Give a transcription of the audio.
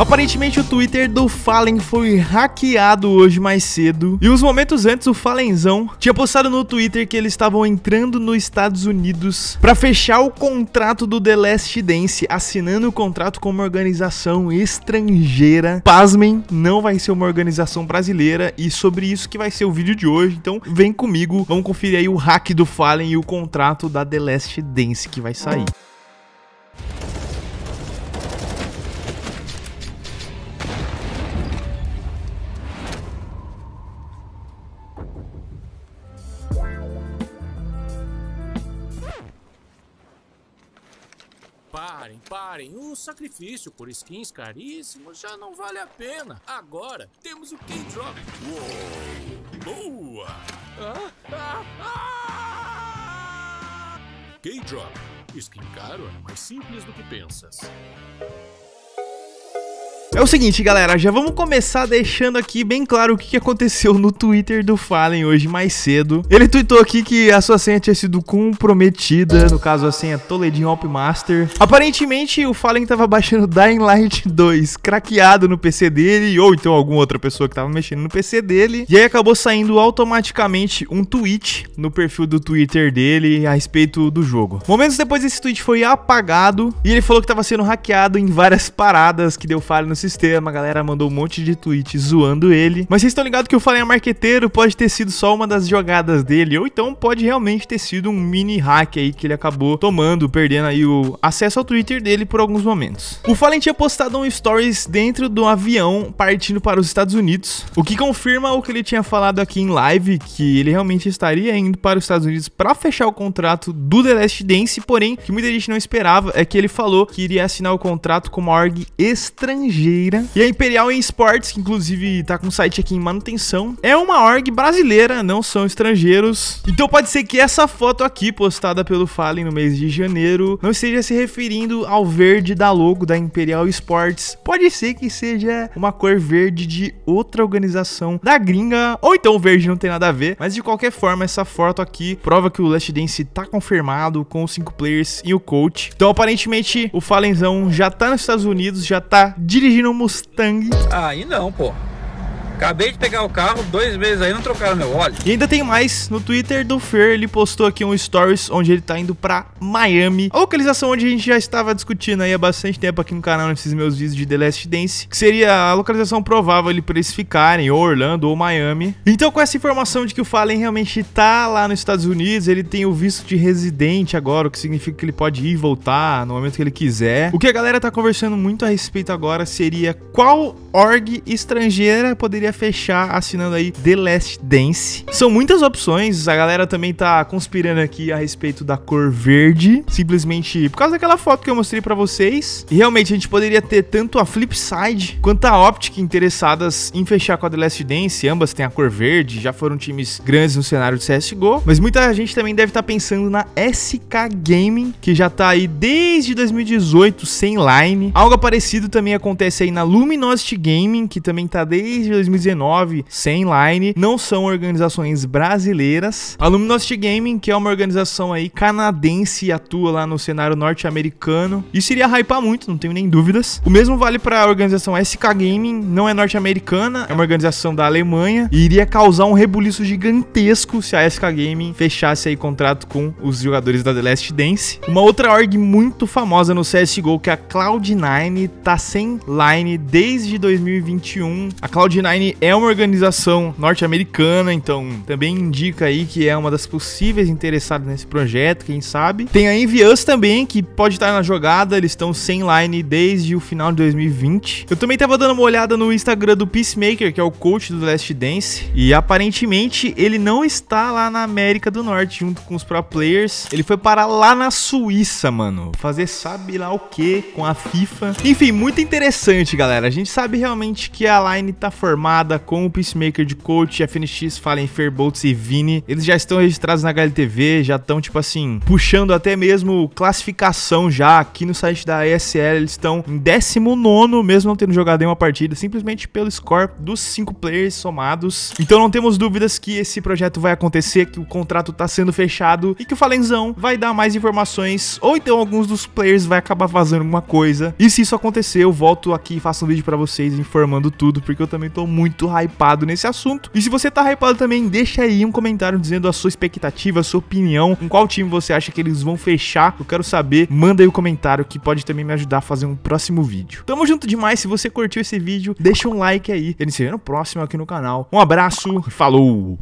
Aparentemente o Twitter do Fallen foi hackeado hoje mais cedo. E uns momentos antes o Fallenzão tinha postado no Twitter que eles estavam entrando nos Estados Unidos para fechar o contrato do The Last Dance, assinando o contrato com uma organização estrangeira. Pasmem, não vai ser uma organização brasileira e sobre isso que vai ser o vídeo de hoje. Então, vem comigo, vamos conferir aí o hack do Fallen e o contrato da The Last Dance que vai sair. Parem, parem. O sacrifício por skins caríssimos já não vale a pena. Agora temos o K-Drop. Uou! Boa! Ah, ah, ah! K-Drop. Skin caro é mais simples do que pensas. É o seguinte, galera, já vamos começar deixando aqui bem claro o que aconteceu no Twitter do Fallen hoje mais cedo. Ele tweetou aqui que a sua senha tinha sido comprometida, no caso a senha Toledinho Opmaster. Aparentemente o Fallen estava baixando Dying Light 2 craqueado no PC dele, ou então alguma outra pessoa que estava mexendo no PC dele, e aí acabou saindo automaticamente um tweet no perfil do Twitter dele a respeito do jogo. Momentos depois esse tweet foi apagado, e ele falou que estava sendo hackeado em várias paradas que deu Fallen no sistema, a galera mandou um monte de tweets zoando ele. Mas vocês estão ligados que o Fallen Marqueteiro pode ter sido só uma das jogadas dele, ou então pode realmente ter sido um mini hack aí que ele acabou tomando, perdendo aí o acesso ao Twitter dele por alguns momentos. O Fallen tinha postado um stories dentro do avião partindo para os Estados Unidos, o que confirma o que ele tinha falado aqui em live, que ele realmente estaria indo para os Estados Unidos para fechar o contrato do The Last Dance, porém, que muita gente não esperava é que ele falou que iria assinar o contrato com uma org estrangeira e a Imperial em Esportes, que inclusive tá com o site aqui em manutenção, é uma org brasileira, não são estrangeiros. Então pode ser que essa foto aqui, postada pelo Fallen no mês de janeiro, não esteja se referindo ao verde da logo da Imperial Esportes. Pode ser que seja uma cor verde de outra organização da gringa, ou então o verde não tem nada a ver, mas de qualquer forma, essa foto aqui prova que o Last Dance tá confirmado com os cinco players e o coach. Então aparentemente o Fallenzão já tá nos Estados Unidos, já tá dirigindo Dino Mustang. Aí não, pô. Acabei de pegar o carro, dois meses aí não trocaram meu óleo. E ainda tem mais. No Twitter do Fer, ele postou aqui um stories onde ele tá indo pra Miami. A localização onde a gente já estava discutindo aí há bastante tempo aqui no canal, nesses meus vídeos de The Last Dance, que seria a localização provável ali pra eles ficarem, ou Orlando ou Miami. Então, com essa informação de que o Fallen realmente tá lá nos Estados Unidos, ele tem o visto de residente agora, o que significa que ele pode ir e voltar no momento que ele quiser. O que a galera tá conversando muito a respeito agora seria qual org estrangeira poderia queria fechar assinando aí The Last Dance. São muitas opções, a galera também tá conspirando aqui a respeito da cor verde, simplesmente por causa daquela foto que eu mostrei para vocês. E realmente a gente poderia ter tanto a Flipside quanto a Optic interessadas em fechar com a The Last Dance, ambas têm a cor verde, já foram times grandes no cenário de CSGO, mas muita gente também deve estar tá pensando na SK Gaming, que já tá aí desde 2018 sem line. Algo parecido também acontece aí na Luminosity Gaming, que também tá desde 2018 19 sem line, não são organizações brasileiras. A Luminosity Gaming, que é uma organização aí canadense e atua lá no cenário norte-americano. Isso iria hypar muito, não tenho nem dúvidas. O mesmo vale para a organização SK Gaming, não é norte-americana, é uma organização da Alemanha e iria causar um rebuliço gigantesco se a SK Gaming fechasse aí contrato com os jogadores da The Last Dance. Uma outra org muito famosa no CSGO que é a Cloud9, tá sem line desde 2021. A Cloud9 é uma organização norte-americana, então também indica aí que é uma das possíveis interessadas nesse projeto, quem sabe. Tem a Envious também, que pode estar na jogada, eles estão sem line desde o final de 2020. Eu também tava dando uma olhada no Instagram do Peacemaker, que é o coach do Last Dance, e aparentemente ele não está lá na América do Norte junto com os pro players. Ele foi parar lá na Suíça, mano, fazer sabe lá o que com a FIFA. Enfim, muito interessante, galera. A gente sabe realmente que a line tá formada com o Peacemaker de coach, FNX, Fallen, Fairbolts e Vini. Eles já estão registrados na HLTV, já estão, tipo assim, puxando até mesmo classificação já aqui no site da ESL. Eles estão em 19, mesmo não tendo jogado nenhuma partida, simplesmente pelo score dos 5 players somados. Então não temos dúvidas que esse projeto vai acontecer, que o contrato tá sendo fechado e que o Falenzão vai dar mais informações, ou então alguns dos players vai acabar fazendo alguma coisa. E se isso acontecer, eu volto aqui e faço um vídeo para vocês informando tudo, porque eu também tô muito muito hypado nesse assunto. E se você tá hypado também, deixa aí um comentário dizendo a sua expectativa, a sua opinião, com qual time você acha que eles vão fechar. Eu quero saber, manda aí o um comentário que pode também me ajudar a fazer um próximo vídeo. Tamo junto demais, se você curtiu esse vídeo, deixa um like aí. A gente se vê no próximo aqui no canal. Um abraço, falou!